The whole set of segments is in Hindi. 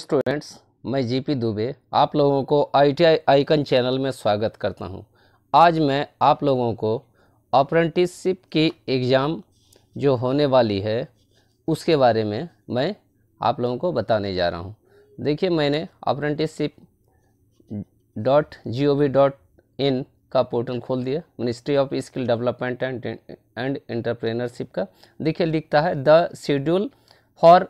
स्टूडेंट्स मैं जीपी दुबे आप लोगों को आईटीआई आइकन चैनल में स्वागत करता हूं। आज मैं आप लोगों को अप्रेंटिसशिप की एग्ज़ाम जो होने वाली है उसके बारे में मैं आप लोगों को बताने जा रहा हूं। देखिए मैंने apprenticeship dot G O V dot in का पोर्टल खोल दिया ministry of skill development and and entrepreneurship का देखिए लिखता है the schedule for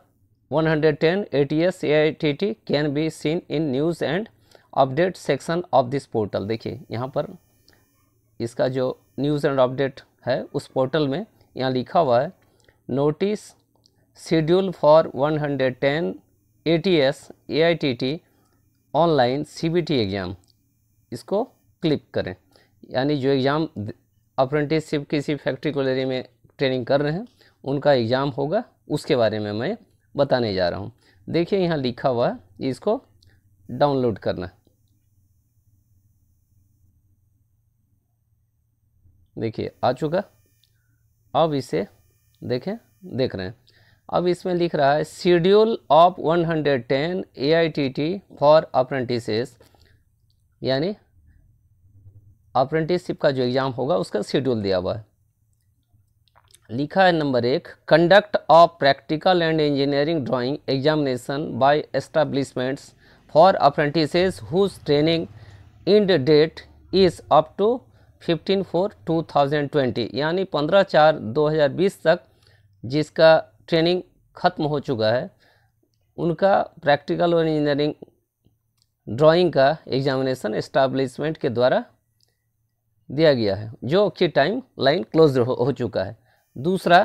110 ATS AITT can be seen in news and update section of this portal देखिए यहाँ पर इसका जो न्यूज़ एंड अपडेट है उस पोर्टल में यहाँ लिखा हुआ है notice schedule for 110 hundred ten A T S A I T T online C B T exam इसको क्लिक करें यानी जो एग्ज़ाम अप्रेंटिसशिप किसी फैक्ट्री कॉलेज में ट्रेनिंग कर रहे हैं उनका एग्ज़ाम होगा उसके बारे में मैं बताने जा रहा हूँ देखिए यहाँ लिखा हुआ है इसको डाउनलोड करना देखिए आ चुका अब इसे देखें देख रहे हैं अब इसमें लिख रहा है schedule of 110 hundred ten A I T T for apprentices यानी अप्रेंटिसशिप का जो एग्ज़ाम होगा उसका शेड्यूल दिया हुआ है लिखा है नंबर एक conduct of practical and engineering drawing examination by establishments for apprentices whose training end date is up to 15 four 2020 यानी 15 चार 2020 तक जिसका ट्रेनिंग ख़त्म हो चुका है उनका प्रैक्टिकल और इंजीनियरिंग ड्राइंग का एग्जामिनेशन एस्टाब्लिशमेंट के द्वारा दिया गया है जो कि टाइम लाइन क्लोज हो, हो चुका है दूसरा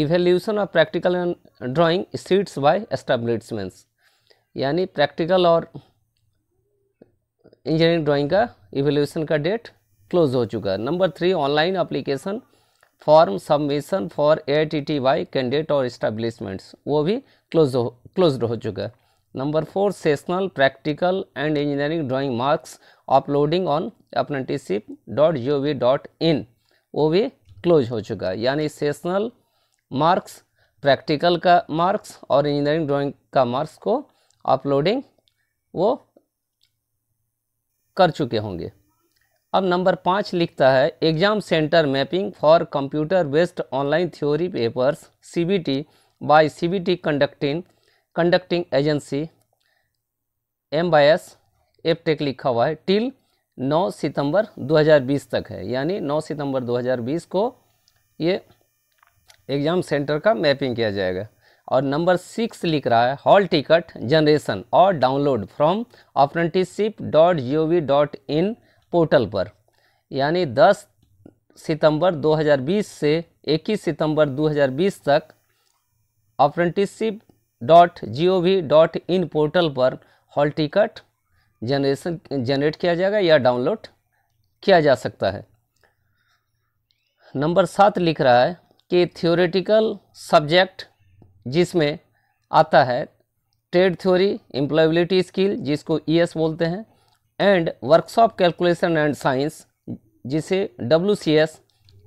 evaluation of practical drawing sheets by establishments यानी प्रैक्टिकल और इंजीनियरिंग ड्राइंग का इवेल्यूशन का डेट क्लोज हो चुका है number three online application form submission for A T T Y candidate और इस्टेब्लिशमेंट्स वो भी क्लोज हो क्लोज हो चुका है number four sessional practical and engineering drawing marks uploading on apprenticeship dot G O V dot in वो भी क्लोज हो चुका है यानी सेशनल मार्क्स प्रैक्टिकल का मार्क्स और इंजीनियरिंग ड्राइंग का मार्क्स को अपलोडिंग वो कर चुके होंगे अब नंबर पाँच लिखता है exam centre mapping for computer based online theory papers CBT by CBT conducting conducting agency M by S Aptech लिखा हुआ है टिल 9 सितंबर 2020 तक है यानी 9 सितंबर 2020 को ये एग्ज़ाम सेंटर का मैपिंग किया जाएगा और नंबर सिक्स लिख रहा है हॉल टिकट जनरेशन और download from apprenticeship dot G O V dot in portal पर यानी 10 सितंबर 2020 से 21 सितंबर 2020 तक apprenticeship dot G O V dot in portal पर हॉल टिकट जनरेशन जनरेट किया जाएगा या डाउनलोड किया जा सकता है नंबर सात लिख रहा है कि थियोरेटिकल सब्जेक्ट जिसमें आता है ट्रेड थ्योरी एम्प्लॉयबिलिटी स्किल जिसको ईएस e बोलते हैं and workshop calculation and science जिसे डब्ल्यू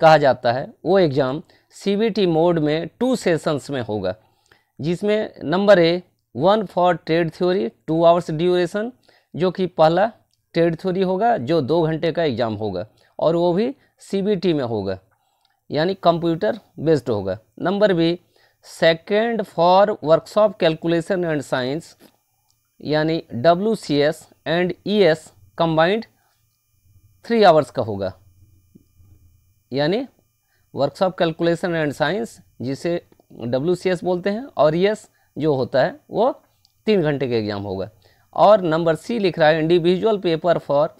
कहा जाता है वो एग्ज़ाम सी मोड में टू सेशंस में होगा जिसमें number A one for trade theory two hours duration जो कि पहला ट्रेड थ्योरी होगा जो दो घंटे का एग्ज़ाम होगा और वो भी सी में होगा यानी कंप्यूटर बेस्ड होगा number B second for workshop calculation and science यानी W C S and E S combined three hours का होगा यानी वर्कशॉप कैलकुलेशन एंड साइंस जिसे डब्ल्यू सी एस बोलते हैं और ई e एस जो होता है वो तीन घंटे का एग्ज़ाम होगा और नंबर सी लिख रहा है individual paper for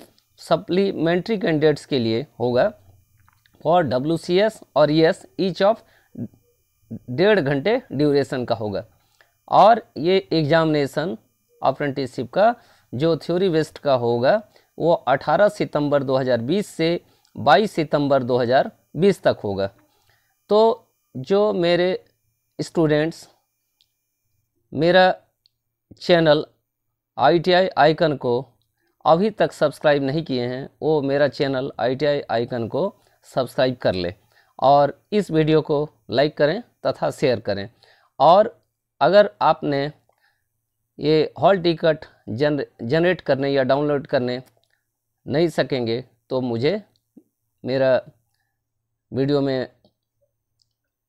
supplementary candidates के लिए होगा फॉर डब्ल्यू सी एस और एस ईच ऑफ डेढ़ घंटे ड्यूरेशन का होगा और ये एग्जामिनेशन अप्रेंटिसशिप का जो थ्योरी वेस्ट का होगा वो 18 सितंबर 2020 से 22 सितंबर 2020 तक होगा तो जो मेरे स्टूडेंट्स मेरा चैनल आईटीआई आइकन को अभी तक सब्सक्राइब नहीं किए हैं वो मेरा चैनल आईटीआई आइकन को सब्सक्राइब कर ले और इस वीडियो को लाइक करें तथा शेयर करें और अगर आपने ये हॉल टिकट जन जनरेट करने या डाउनलोड करने नहीं सकेंगे तो मुझे मेरा वीडियो में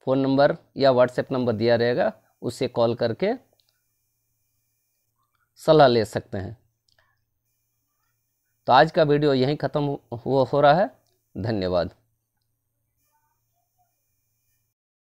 फ़ोन नंबर या व्हाट्सएप नंबर दिया रहेगा उससे कॉल करके सलाह ले सकते हैं तो आज का वीडियो यहीं ख़त्म हुआ हो रहा है धन्यवाद